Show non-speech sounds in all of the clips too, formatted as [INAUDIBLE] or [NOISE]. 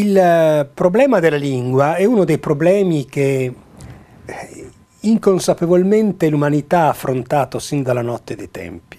il eh, problema della lingua è uno dei problemi che eh, inconsapevolmente l'umanità ha affrontato sin dalla notte dei tempi.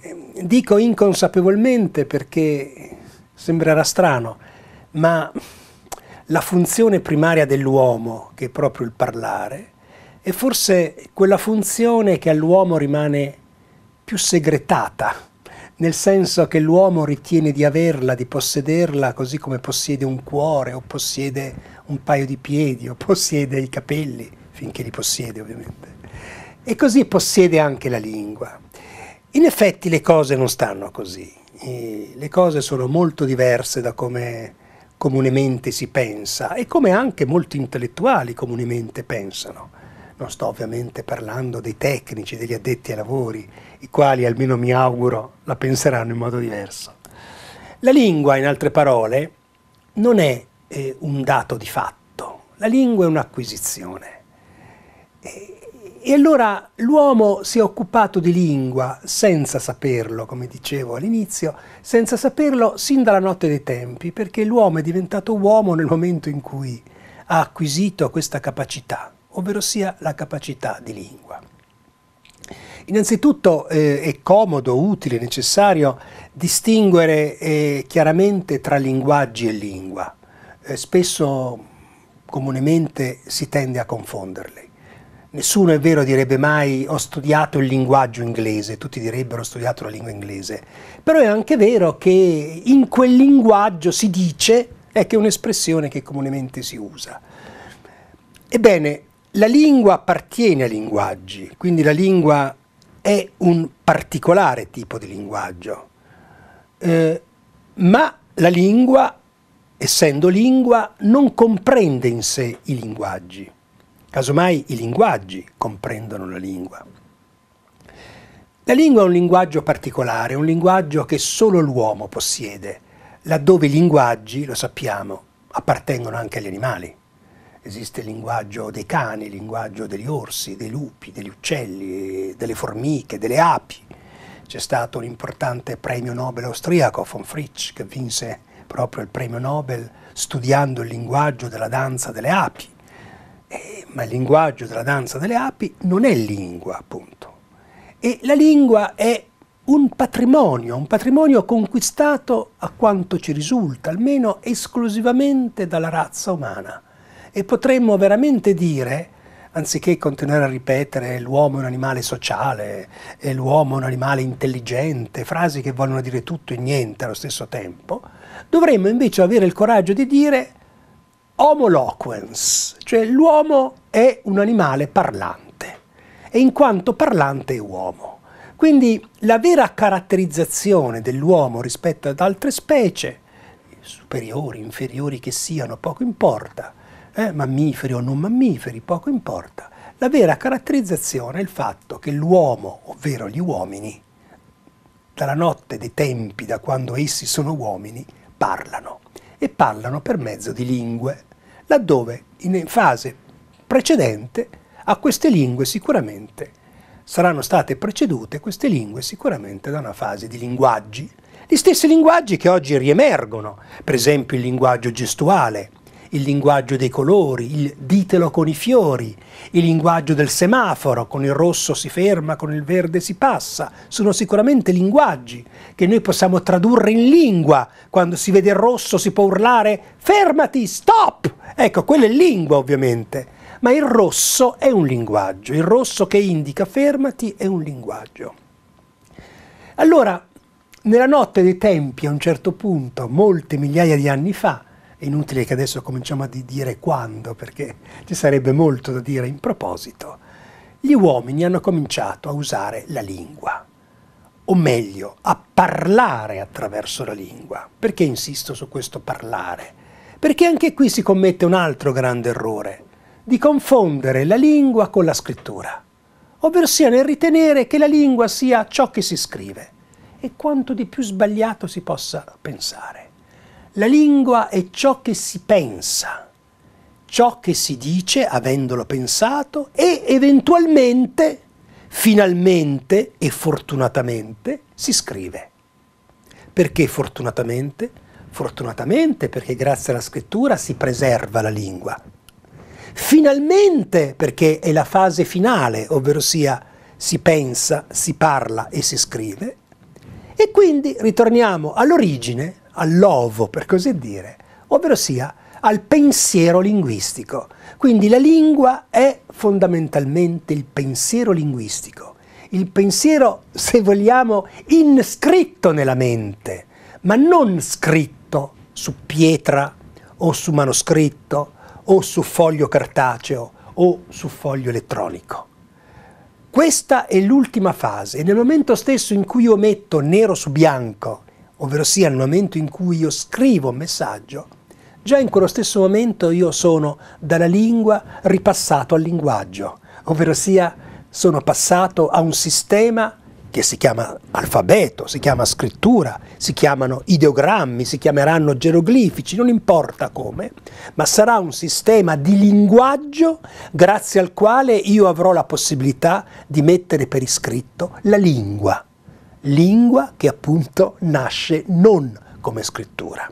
Eh, dico inconsapevolmente perché sembrerà strano, ma la funzione primaria dell'uomo, che è proprio il parlare, è forse quella funzione che all'uomo rimane più segretata nel senso che l'uomo ritiene di averla, di possederla, così come possiede un cuore o possiede un paio di piedi o possiede i capelli, finché li possiede ovviamente. E così possiede anche la lingua. In effetti le cose non stanno così, e le cose sono molto diverse da come comunemente si pensa e come anche molti intellettuali comunemente pensano. Non sto ovviamente parlando dei tecnici, degli addetti ai lavori, i quali almeno mi auguro la penseranno in modo diverso. La lingua, in altre parole, non è eh, un dato di fatto, la lingua è un'acquisizione. E, e allora l'uomo si è occupato di lingua senza saperlo, come dicevo all'inizio, senza saperlo sin dalla notte dei tempi, perché l'uomo è diventato uomo nel momento in cui ha acquisito questa capacità, ovvero sia la capacità di lingua. Innanzitutto eh, è comodo, utile, necessario distinguere eh, chiaramente tra linguaggi e lingua. Eh, spesso, comunemente, si tende a confonderli. Nessuno è vero direbbe mai ho studiato il linguaggio inglese, tutti direbbero ho studiato la lingua inglese, però è anche vero che in quel linguaggio si dice, è che è un'espressione che comunemente si usa. Ebbene, la lingua appartiene ai linguaggi, quindi la lingua è un particolare tipo di linguaggio, eh, ma la lingua, essendo lingua, non comprende in sé i linguaggi, casomai i linguaggi comprendono la lingua. La lingua è un linguaggio particolare, un linguaggio che solo l'uomo possiede, laddove i linguaggi, lo sappiamo, appartengono anche agli animali esiste il linguaggio dei cani, il linguaggio degli orsi, dei lupi, degli uccelli, delle formiche, delle api. C'è stato l'importante premio Nobel austriaco von Fritsch che vinse proprio il premio Nobel studiando il linguaggio della danza delle api. Eh, ma il linguaggio della danza delle api non è lingua, appunto. E la lingua è un patrimonio, un patrimonio conquistato a quanto ci risulta, almeno esclusivamente dalla razza umana e potremmo veramente dire, anziché continuare a ripetere l'uomo è un animale sociale, l'uomo è un animale intelligente, frasi che vogliono dire tutto e niente allo stesso tempo, dovremmo invece avere il coraggio di dire homo loquens, cioè l'uomo è un animale parlante e in quanto parlante è uomo. Quindi la vera caratterizzazione dell'uomo rispetto ad altre specie, superiori, inferiori che siano, poco importa, eh, mammiferi o non mammiferi, poco importa. La vera caratterizzazione è il fatto che l'uomo, ovvero gli uomini, dalla notte dei tempi, da quando essi sono uomini, parlano e parlano per mezzo di lingue, laddove in fase precedente a queste lingue sicuramente saranno state precedute queste lingue sicuramente da una fase di linguaggi, gli stessi linguaggi che oggi riemergono, per esempio il linguaggio gestuale, il linguaggio dei colori, il ditelo con i fiori, il linguaggio del semaforo, con il rosso si ferma, con il verde si passa, sono sicuramente linguaggi che noi possiamo tradurre in lingua, quando si vede il rosso si può urlare fermati, stop! Ecco, quella è lingua ovviamente, ma il rosso è un linguaggio, il rosso che indica fermati è un linguaggio. Allora, nella notte dei tempi, a un certo punto, molte migliaia di anni fa, è inutile che adesso cominciamo a dire quando, perché ci sarebbe molto da dire in proposito. Gli uomini hanno cominciato a usare la lingua, o meglio, a parlare attraverso la lingua. Perché insisto su questo parlare? Perché anche qui si commette un altro grande errore, di confondere la lingua con la scrittura, ovvero sia nel ritenere che la lingua sia ciò che si scrive e quanto di più sbagliato si possa pensare. La lingua è ciò che si pensa, ciò che si dice avendolo pensato e eventualmente, finalmente e fortunatamente si scrive. Perché fortunatamente? Fortunatamente perché grazie alla scrittura si preserva la lingua. Finalmente perché è la fase finale, ovvero sia si pensa, si parla e si scrive. E quindi ritorniamo all'origine all'ovo, per così dire, ovvero sia al pensiero linguistico. Quindi la lingua è fondamentalmente il pensiero linguistico, il pensiero, se vogliamo, inscritto nella mente, ma non scritto su pietra o su manoscritto o su foglio cartaceo o su foglio elettronico. Questa è l'ultima fase e nel momento stesso in cui io metto nero su bianco ovvero sia nel momento in cui io scrivo un messaggio, già in quello stesso momento io sono dalla lingua ripassato al linguaggio, ovvero sia sono passato a un sistema che si chiama alfabeto, si chiama scrittura, si chiamano ideogrammi, si chiameranno geroglifici, non importa come, ma sarà un sistema di linguaggio grazie al quale io avrò la possibilità di mettere per iscritto la lingua lingua che appunto nasce non come scrittura.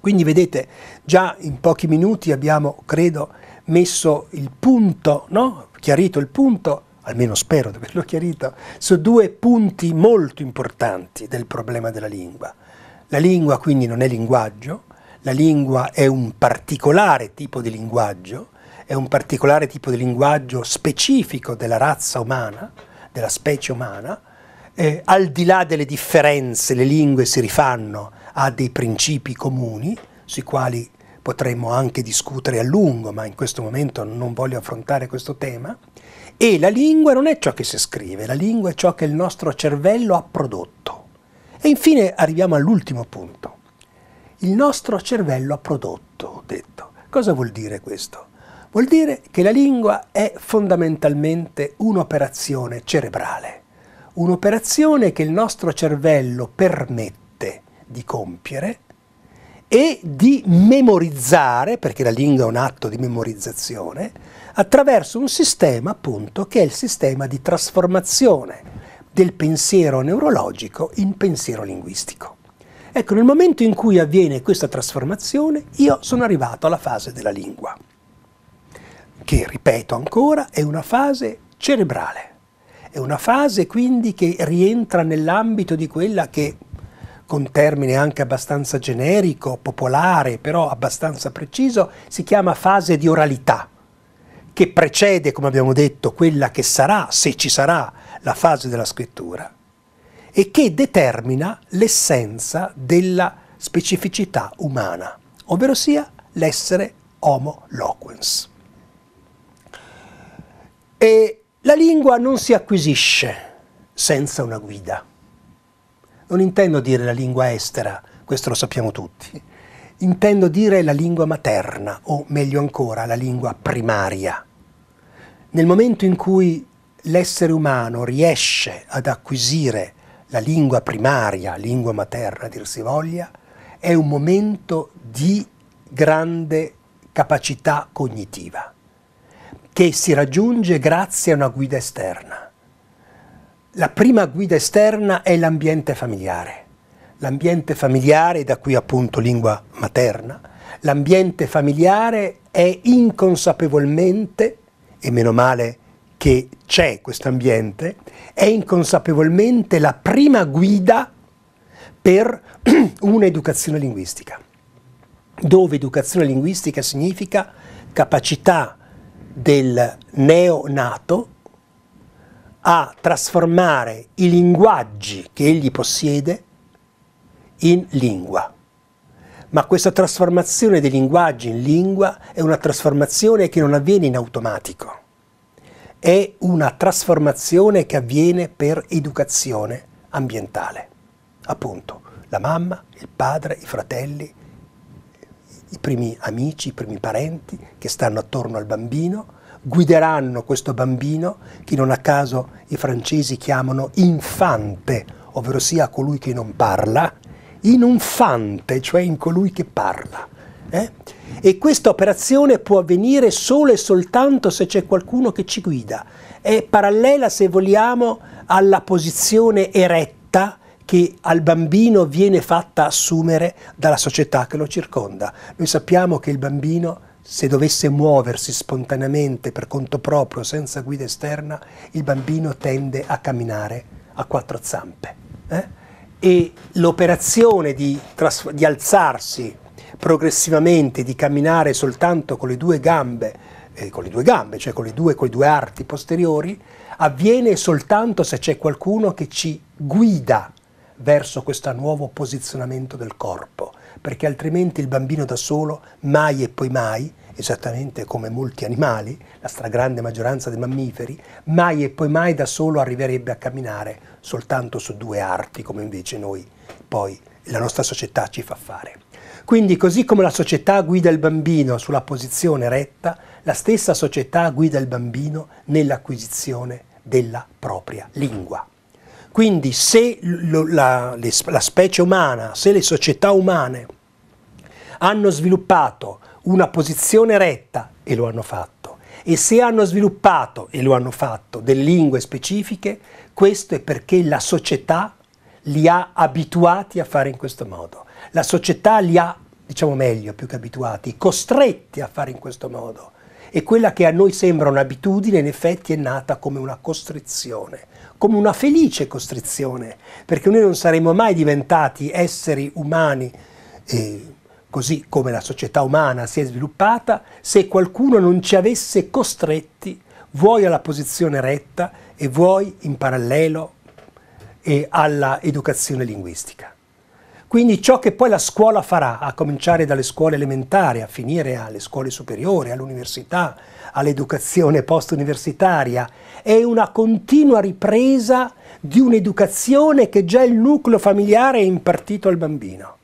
Quindi vedete, già in pochi minuti abbiamo, credo, messo il punto, no? chiarito il punto, almeno spero di averlo chiarito, su due punti molto importanti del problema della lingua. La lingua quindi non è linguaggio, la lingua è un particolare tipo di linguaggio, è un particolare tipo di linguaggio specifico della razza umana, della specie umana, eh, al di là delle differenze le lingue si rifanno a dei principi comuni sui quali potremmo anche discutere a lungo, ma in questo momento non voglio affrontare questo tema, e la lingua non è ciò che si scrive, la lingua è ciò che il nostro cervello ha prodotto. E infine arriviamo all'ultimo punto. Il nostro cervello ha prodotto, ho detto. Cosa vuol dire questo? Vuol dire che la lingua è fondamentalmente un'operazione cerebrale un'operazione che il nostro cervello permette di compiere e di memorizzare, perché la lingua è un atto di memorizzazione, attraverso un sistema appunto che è il sistema di trasformazione del pensiero neurologico in pensiero linguistico. Ecco, nel momento in cui avviene questa trasformazione, io sono arrivato alla fase della lingua, che, ripeto ancora, è una fase cerebrale. È una fase quindi che rientra nell'ambito di quella che, con termine anche abbastanza generico, popolare, però abbastanza preciso, si chiama fase di oralità, che precede, come abbiamo detto, quella che sarà, se ci sarà, la fase della scrittura e che determina l'essenza della specificità umana, ovvero sia l'essere homo loquens. E la lingua non si acquisisce senza una guida. Non intendo dire la lingua estera, questo lo sappiamo tutti. Intendo dire la lingua materna, o meglio ancora, la lingua primaria. Nel momento in cui l'essere umano riesce ad acquisire la lingua primaria, lingua materna dir si voglia, è un momento di grande capacità cognitiva che si raggiunge grazie a una guida esterna. La prima guida esterna è l'ambiente familiare. L'ambiente familiare, da qui appunto lingua materna, l'ambiente familiare è inconsapevolmente, e meno male che c'è questo ambiente, è inconsapevolmente la prima guida per [CLEARS THROAT] un'educazione linguistica, dove educazione linguistica significa capacità del neonato a trasformare i linguaggi che egli possiede in lingua. Ma questa trasformazione dei linguaggi in lingua è una trasformazione che non avviene in automatico, è una trasformazione che avviene per educazione ambientale. Appunto, la mamma, il padre, i fratelli, i primi amici, i primi parenti che stanno attorno al bambino, guideranno questo bambino che non a caso i francesi chiamano infante, ovvero sia colui che non parla, in un fante, cioè in colui che parla. Eh? E questa operazione può avvenire solo e soltanto se c'è qualcuno che ci guida. È parallela, se vogliamo, alla posizione eretta che al bambino viene fatta assumere dalla società che lo circonda. Noi sappiamo che il bambino se dovesse muoversi spontaneamente per conto proprio, senza guida esterna, il bambino tende a camminare a quattro zampe. Eh? E l'operazione di, di alzarsi progressivamente, di camminare soltanto con le due gambe, eh, con le due gambe, cioè con, le due, con i due arti posteriori, avviene soltanto se c'è qualcuno che ci guida verso questo nuovo posizionamento del corpo, perché altrimenti il bambino da solo, mai e poi mai, esattamente come molti animali, la stragrande maggioranza dei mammiferi, mai e poi mai da solo arriverebbe a camminare soltanto su due arti, come invece noi poi la nostra società ci fa fare. Quindi così come la società guida il bambino sulla posizione retta, la stessa società guida il bambino nell'acquisizione della propria lingua. Quindi se la, la specie umana, se le società umane hanno sviluppato una posizione retta, e lo hanno fatto, e se hanno sviluppato, e lo hanno fatto, delle lingue specifiche, questo è perché la società li ha abituati a fare in questo modo. La società li ha, diciamo meglio, più che abituati, costretti a fare in questo modo e quella che a noi sembra un'abitudine in effetti è nata come una costrizione, come una felice costrizione, perché noi non saremmo mai diventati esseri umani eh, così come la società umana si è sviluppata se qualcuno non ci avesse costretti vuoi alla posizione retta e vuoi in parallelo eh, alla educazione linguistica. Quindi ciò che poi la scuola farà, a cominciare dalle scuole elementari, a finire alle scuole superiori, all'università, all'educazione post-universitaria, è una continua ripresa di un'educazione che già il nucleo familiare è impartito al bambino.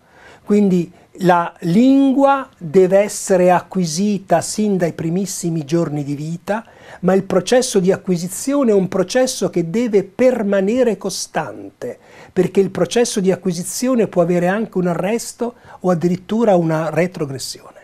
Quindi la lingua deve essere acquisita sin dai primissimi giorni di vita, ma il processo di acquisizione è un processo che deve permanere costante perché il processo di acquisizione può avere anche un arresto o addirittura una retrogressione.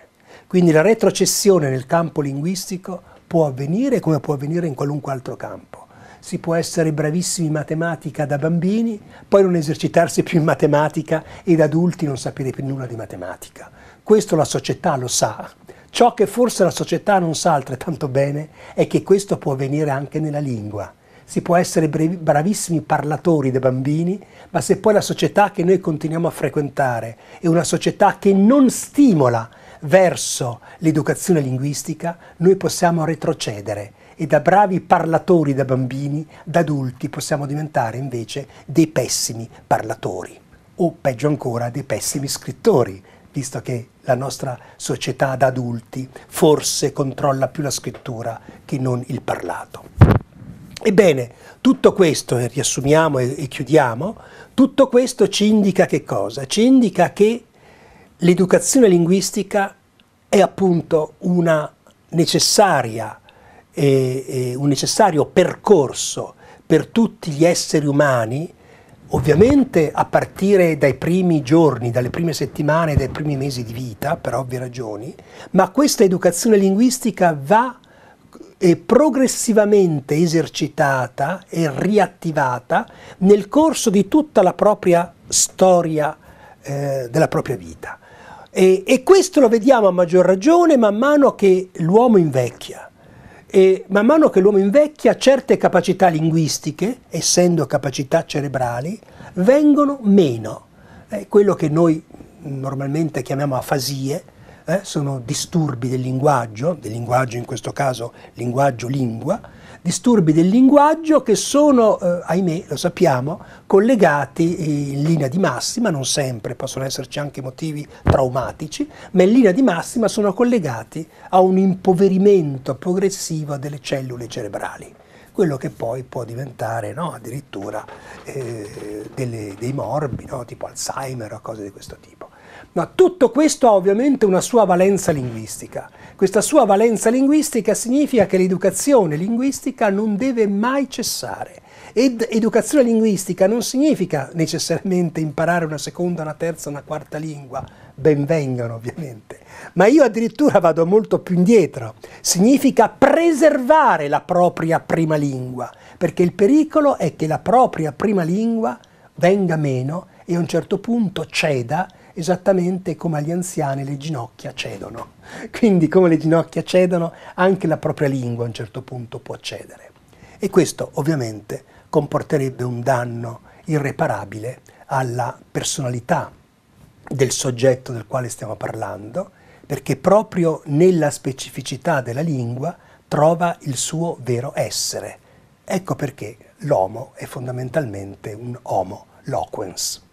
Quindi la retrocessione nel campo linguistico può avvenire come può avvenire in qualunque altro campo. Si può essere bravissimi in matematica da bambini, poi non esercitarsi più in matematica e da adulti non sapere più nulla di matematica. Questo la società lo sa. Ciò che forse la società non sa altrettanto bene è che questo può avvenire anche nella lingua si può essere bravissimi parlatori dei bambini, ma se poi la società che noi continuiamo a frequentare è una società che non stimola verso l'educazione linguistica, noi possiamo retrocedere e da bravi parlatori da bambini, da adulti, possiamo diventare invece dei pessimi parlatori o peggio ancora dei pessimi scrittori, visto che la nostra società da adulti forse controlla più la scrittura che non il parlato. Ebbene, tutto questo, e eh, riassumiamo e, e chiudiamo, tutto questo ci indica che cosa? Ci indica che l'educazione linguistica è appunto una necessaria, eh, eh, un necessario percorso per tutti gli esseri umani, ovviamente a partire dai primi giorni, dalle prime settimane, dai primi mesi di vita, per ovvie ragioni, ma questa educazione linguistica va eh, progressivamente esercitata e riattivata nel corso di tutta la propria storia eh, della propria vita. E, e, questo lo vediamo a maggior ragione man mano che l'uomo invecchia. E man mano che l'uomo invecchia, certe capacità linguistiche, essendo capacità cerebrali, vengono meno. È quello che noi mm, normalmente chiamiamo afasie, eh, sono disturbi del linguaggio, del linguaggio in questo caso linguaggio-lingua, disturbi del linguaggio che sono, eh, ahimè, lo sappiamo, collegati in linea di massima, non sempre, possono esserci anche motivi traumatici, ma in linea di massima sono collegati a un impoverimento progressivo delle cellule cerebrali quello che poi può diventare no, addirittura eh, delle, dei morbi, no, tipo Alzheimer o cose di questo tipo. Ma tutto questo ha ovviamente una sua valenza linguistica. Questa sua valenza linguistica significa che l'educazione linguistica non deve mai cessare. Ed educazione linguistica non significa necessariamente imparare una seconda, una terza, una quarta lingua, benvengano ovviamente, ma io addirittura vado molto più indietro, significa preservare la propria prima lingua, perché il pericolo è che la propria prima lingua venga meno e a un certo punto ceda esattamente come agli anziani le ginocchia cedono. Quindi come le ginocchia cedono, anche la propria lingua a un certo punto può cedere. E questo ovviamente comporterebbe un danno irreparabile alla personalità del soggetto del quale stiamo parlando, perché proprio nella specificità della lingua trova il suo vero essere. Ecco perché l'uomo è fondamentalmente un homo loquens.